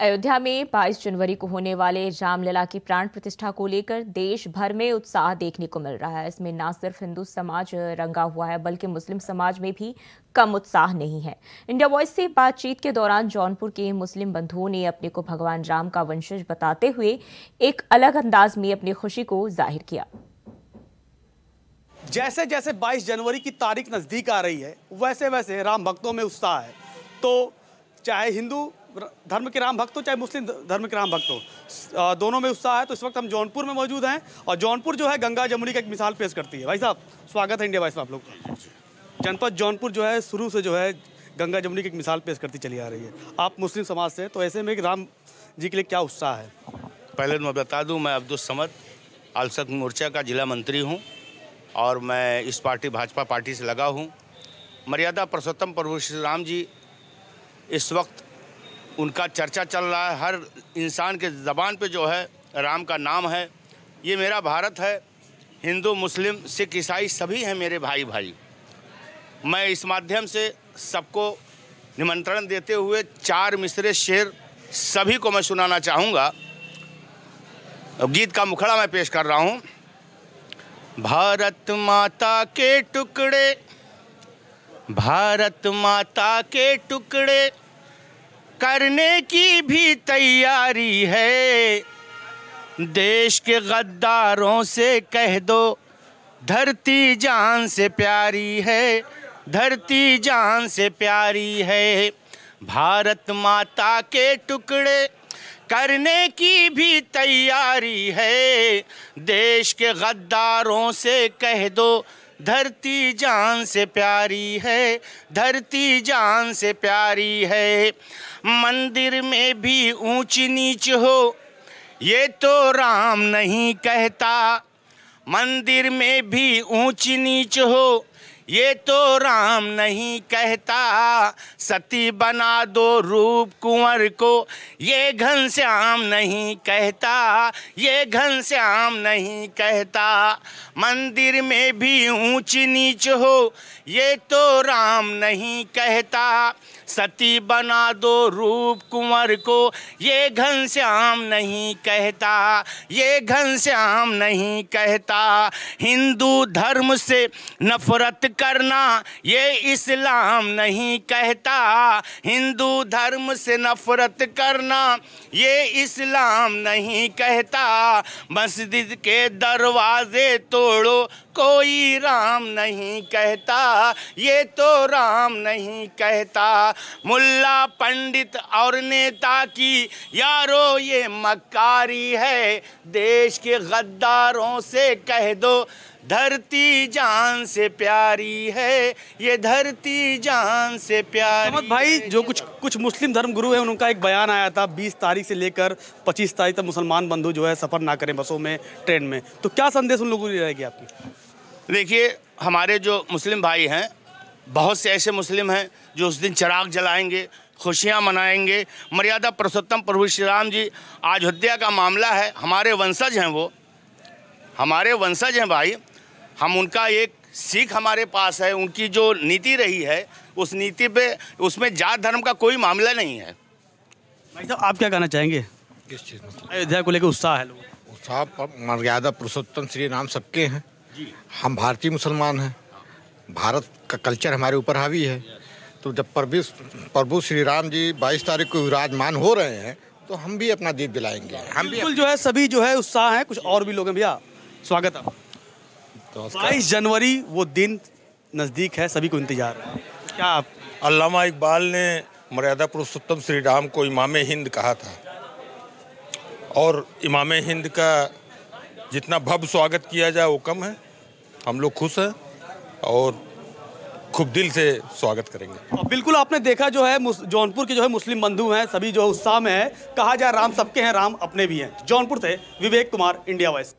अयोध्या में 22 जनवरी को होने वाले रामलला की प्राण प्रतिष्ठा को लेकर देश भर में उत्साह देखने को मिल रहा है इसमें न सिर्फ हिंदू समाज रंगा हुआ है बल्कि मुस्लिम समाज में भी कम उत्साह नहीं है इंडिया वॉइस से बातचीत के दौरान जौनपुर के मुस्लिम बंधुओं ने अपने को भगवान राम का वंशज बताते हुए एक अलग अंदाज में अपनी खुशी को जाहिर किया जैसे जैसे 22 जनवरी की तारीख नज़दीक आ रही है वैसे वैसे राम भक्तों में उत्साह है तो चाहे हिंदू धर्म के राम भक्त हो चाहे मुस्लिम धर्म के राम भक्त हो दोनों में उत्साह है तो इस वक्त हम जौनपुर में मौजूद हैं और जौनपुर जो है गंगा जमुनी का एक मिसाल पेश करती है भाई साहब स्वागत है इंडिया वाइस में आप लोग का जनपद जौनपुर जो है शुरू से जो है गंगा जमुनी की एक मिसाल पेश करती चली आ रही है आप मुस्लिम समाज से तो ऐसे में एक राम जी के लिए क्या उत्साह है पहले मैं बता दूँ मैं अब्दुल समद अलसद मोर्चा का जिला मंत्री हूँ और मैं इस पार्टी भाजपा पार्टी से लगा हूँ मर्यादा पुरुषोत्तम प्रभु श्री राम जी इस वक्त उनका चर्चा चल रहा है हर इंसान के ज़बान पे जो है राम का नाम है ये मेरा भारत है हिंदू मुस्लिम सिख ईसाई सभी हैं मेरे भाई भाई मैं इस माध्यम से सबको निमंत्रण देते हुए चार मिसरे शेर सभी को मैं सुनाना चाहूँगा गीत का मुखड़ा मैं पेश कर रहा हूँ भारत माता के टुकड़े भारत माता के टुकड़े करने की भी तैयारी है देश के गद्दारों से कह दो धरती जान से प्यारी है धरती जान से प्यारी है भारत माता के टुकड़े करने की भी तैयारी है देश के गद्दारों से कह दो धरती जान से प्यारी है धरती जान से प्यारी है मंदिर में भी ऊंच नीच हो ये तो राम नहीं कहता मंदिर में भी ऊंच नीच हो ये तो राम नहीं कहता सती बना दो रूप कुंवर को ये घनश्याम नहीं कहता ये घनश्याम नहीं कहता मंदिर में भी ऊंच नीच हो ये तो राम नहीं कहता सती बना दो रूप कुंवर को ये घनश्याम नहीं कहता ये घनश्याम नहीं कहता हिंदू धर्म से नफरत करना ये इस्लाम नहीं कहता हिंदू धर्म से नफरत करना ये इस्लाम नहीं कहता मस्जिद के दरवाजे तोड़ो कोई राम नहीं कहता ये तो राम नहीं कहता मुल्ला पंडित और नेता की यारो ये मकारी है देश के गद्दारों से कह दो धरती जान से प्यारी है ये धरती जान से प्यारी समद भाई जो कुछ कुछ मुस्लिम धर्म गुरु हैं उनका एक बयान आया था 20 तारीख से लेकर 25 तारीख तक मुसलमान बंधु जो है सफ़र ना करें बसों में ट्रेन में तो क्या संदेश उन लोगों की रहेगी आपकी देखिए हमारे जो मुस्लिम भाई हैं बहुत से ऐसे मुस्लिम हैं जो उस दिन चिराग जलाएंगे खुशियाँ मनाएंगे मर्यादा पुरुषोत्तम प्रभु श्री राम जी हत्या का मामला है हमारे वंशज हैं वो हमारे वंशज हैं भाई हम उनका एक सीख हमारे पास है उनकी जो नीति रही है उस नीति पे उसमें जात धर्म का कोई मामला नहीं है भाई साहब आप क्या कहना चाहेंगे किस चीज़ में अयोध्या को लेकर उत्साह है लोग उत्साह मर्यादा पुरुषोत्तम श्री राम सबके हैं हम भारतीय मुसलमान हैं भारत का कल्चर हमारे ऊपर हावी है तो जब प्रभु प्रभु श्री राम जी 22 तारीख को विराजमान हो रहे हैं तो हम भी अपना दीप दिलाएंगे हम बिल्कुल जो है सभी जो है उत्साह है कुछ और भी लोग हैं भैया स्वागत है तो बाईस जनवरी वो दिन नज़दीक है सभी को इंतजार है क्या आप अलामा इकबाल ने मर्यादा पुरुषोत्तम श्री राम को इमाम हिंद कहा था और इमाम हिंद का जितना भव्य स्वागत किया जाए वो कम है हम लोग खुश हैं और खूब दिल से स्वागत करेंगे बिल्कुल आपने देखा जो है जौनपुर के जो है मुस्लिम बंधु हैं सभी जो उत्साह में है कहा जाए राम सबके हैं राम अपने भी हैं जौनपुर से विवेक कुमार इंडिया वॉइस